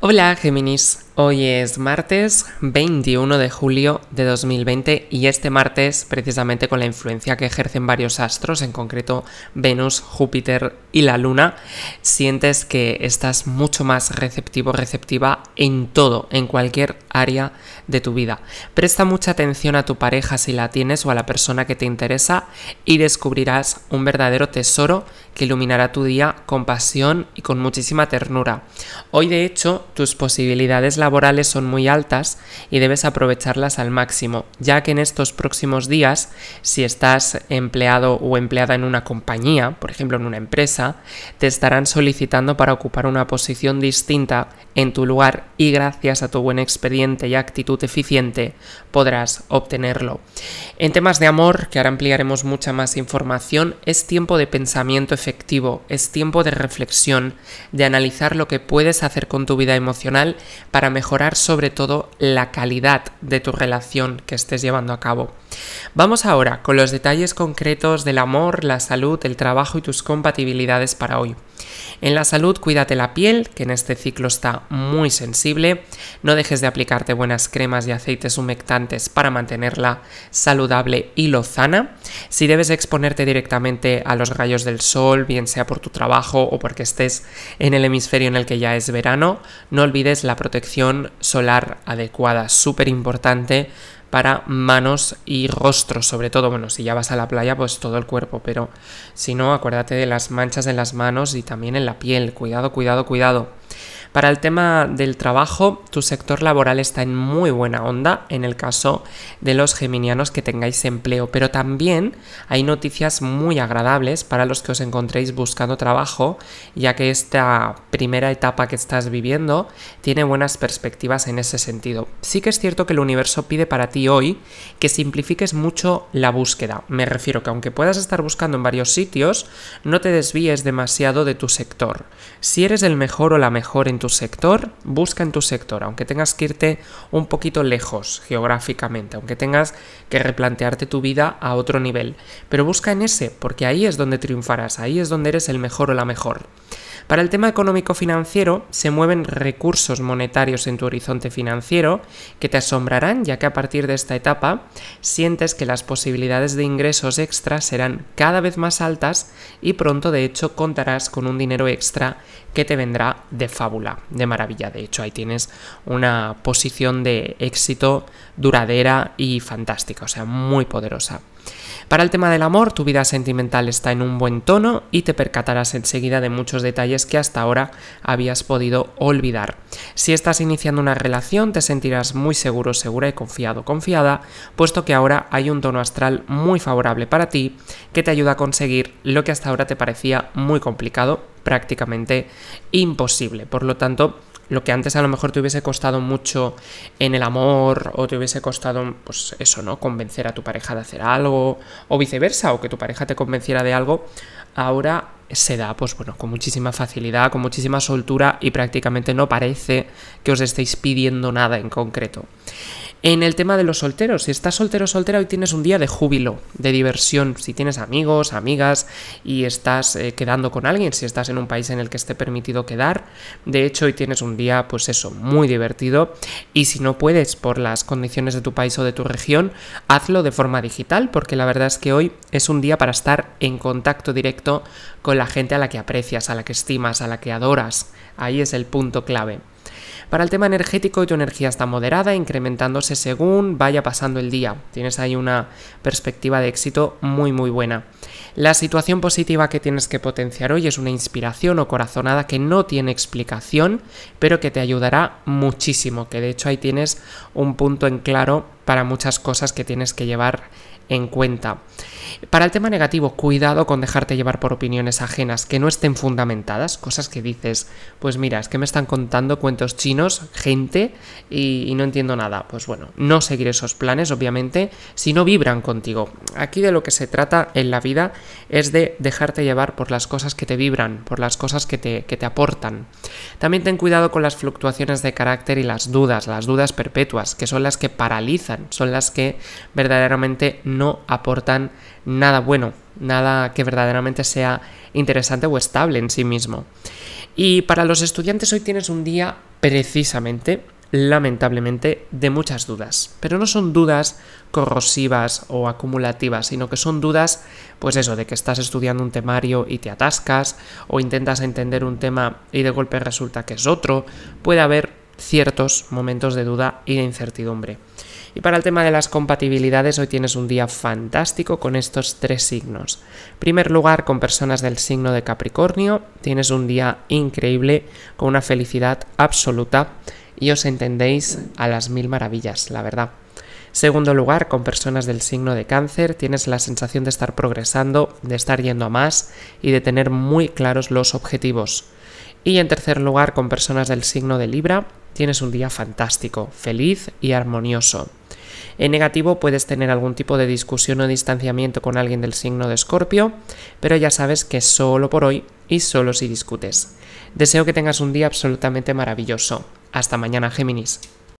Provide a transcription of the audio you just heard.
Hola, Géminis. Hoy es martes 21 de julio de 2020 y este martes, precisamente con la influencia que ejercen varios astros, en concreto Venus, Júpiter y la Luna, sientes que estás mucho más receptivo, receptiva en todo, en cualquier área de tu vida. Presta mucha atención a tu pareja si la tienes o a la persona que te interesa y descubrirás un verdadero tesoro que iluminará tu día con pasión y con muchísima ternura. Hoy, de hecho, tus posibilidades laborales son muy altas y debes aprovecharlas al máximo, ya que en estos próximos días, si estás empleado o empleada en una compañía, por ejemplo en una empresa, te estarán solicitando para ocupar una posición distinta en tu lugar y gracias a tu buen expediente y actitud eficiente podrás obtenerlo. En temas de amor, que ahora ampliaremos mucha más información, es tiempo de pensamiento efectivo, es tiempo de reflexión, de analizar lo que puedes hacer con tu vida emocional para mejorar sobre todo la calidad de tu relación que estés llevando a cabo. Vamos ahora con los detalles concretos del amor, la salud, el trabajo y tus compatibilidades para hoy. En la salud, cuídate la piel, que en este ciclo está muy sensible. No dejes de aplicarte buenas cremas y aceites humectantes para mantenerla saludable y lozana. Si debes exponerte directamente a los rayos del sol, bien sea por tu trabajo o porque estés en el hemisferio en el que ya es verano, no olvides la protección solar adecuada, súper importante para manos y rostro, sobre todo. Bueno, si ya vas a la playa, pues todo el cuerpo, pero si no, acuérdate de las manchas en las manos y también en la piel. Cuidado, cuidado, cuidado. Para el tema del trabajo, tu sector laboral está en muy buena onda en el caso de los geminianos que tengáis empleo, pero también hay noticias muy agradables para los que os encontréis buscando trabajo, ya que esta primera etapa que estás viviendo tiene buenas perspectivas en ese sentido. Sí que es cierto que el universo pide para ti hoy que simplifiques mucho la búsqueda. Me refiero que aunque puedas estar buscando en varios sitios, no te desvíes demasiado de tu sector. Si eres el mejor o la mejor en tu tu sector, busca en tu sector, aunque tengas que irte un poquito lejos geográficamente, aunque tengas que replantearte tu vida a otro nivel, pero busca en ese, porque ahí es donde triunfarás, ahí es donde eres el mejor o la mejor. Para el tema económico-financiero se mueven recursos monetarios en tu horizonte financiero que te asombrarán ya que a partir de esta etapa sientes que las posibilidades de ingresos extra serán cada vez más altas y pronto de hecho contarás con un dinero extra que te vendrá de fábula, de maravilla. De hecho ahí tienes una posición de éxito duradera y fantástica, o sea, muy poderosa. Para el tema del amor, tu vida sentimental está en un buen tono y te percatarás enseguida de muchos detalles que hasta ahora habías podido olvidar. Si estás iniciando una relación, te sentirás muy seguro, segura y confiado, confiada, puesto que ahora hay un tono astral muy favorable para ti que te ayuda a conseguir lo que hasta ahora te parecía muy complicado, prácticamente imposible. Por lo tanto, lo que antes a lo mejor te hubiese costado mucho en el amor o te hubiese costado, pues eso, ¿no? Convencer a tu pareja de hacer algo o viceversa, o que tu pareja te convenciera de algo, ahora se da, pues bueno, con muchísima facilidad, con muchísima soltura y prácticamente no parece que os estéis pidiendo nada en concreto. En el tema de los solteros, si estás soltero o soltera, hoy tienes un día de júbilo, de diversión. Si tienes amigos, amigas y estás eh, quedando con alguien, si estás en un país en el que esté permitido quedar, de hecho, hoy tienes un día, pues eso, muy divertido. Y si no puedes por las condiciones de tu país o de tu región, hazlo de forma digital, porque la verdad es que hoy es un día para estar en contacto directo con la gente a la que aprecias, a la que estimas, a la que adoras. Ahí es el punto clave. Para el tema energético, tu energía está moderada, incrementándose según vaya pasando el día. Tienes ahí una perspectiva de éxito muy, muy buena. La situación positiva que tienes que potenciar hoy es una inspiración o corazonada que no tiene explicación, pero que te ayudará muchísimo, que de hecho ahí tienes un punto en claro para muchas cosas que tienes que llevar en cuenta. Para el tema negativo, cuidado con dejarte llevar por opiniones ajenas que no estén fundamentadas, cosas que dices, pues mira, es que me están contando cuentos chinos, gente, y, no entiendo nada. Pues bueno, no seguir esos planes, obviamente, si no vibran contigo. Aquí de lo que se trata en la vida es de dejarte llevar por las cosas que te vibran, por las cosas que te, que te aportan. También ten cuidado con las fluctuaciones de carácter y las dudas, las dudas perpetuas, que son las que paralizan son las que verdaderamente no aportan nada bueno, nada que verdaderamente sea interesante o estable en sí mismo. Y para los estudiantes hoy tienes un día precisamente, lamentablemente, de muchas dudas, pero no son dudas corrosivas o acumulativas, sino que son dudas, pues eso, de que estás estudiando un temario y te atascas, o intentas entender un tema y de golpe resulta que es otro, puede haber ciertos momentos de duda y de incertidumbre. Y para el tema de las compatibilidades, hoy tienes un día fantástico con estos tres signos. primer lugar, con personas del signo de Capricornio, tienes un día increíble con una felicidad absoluta y os entendéis a las mil maravillas, la verdad. Segundo lugar, con personas del signo de cáncer, tienes la sensación de estar progresando, de estar yendo a más y de tener muy claros los objetivos. Y en tercer lugar, con personas del signo de Libra, tienes un día fantástico, feliz y armonioso. En negativo puedes tener algún tipo de discusión o distanciamiento con alguien del signo de Escorpio, pero ya sabes que solo por hoy y solo si discutes. Deseo que tengas un día absolutamente maravilloso. Hasta mañana, Géminis.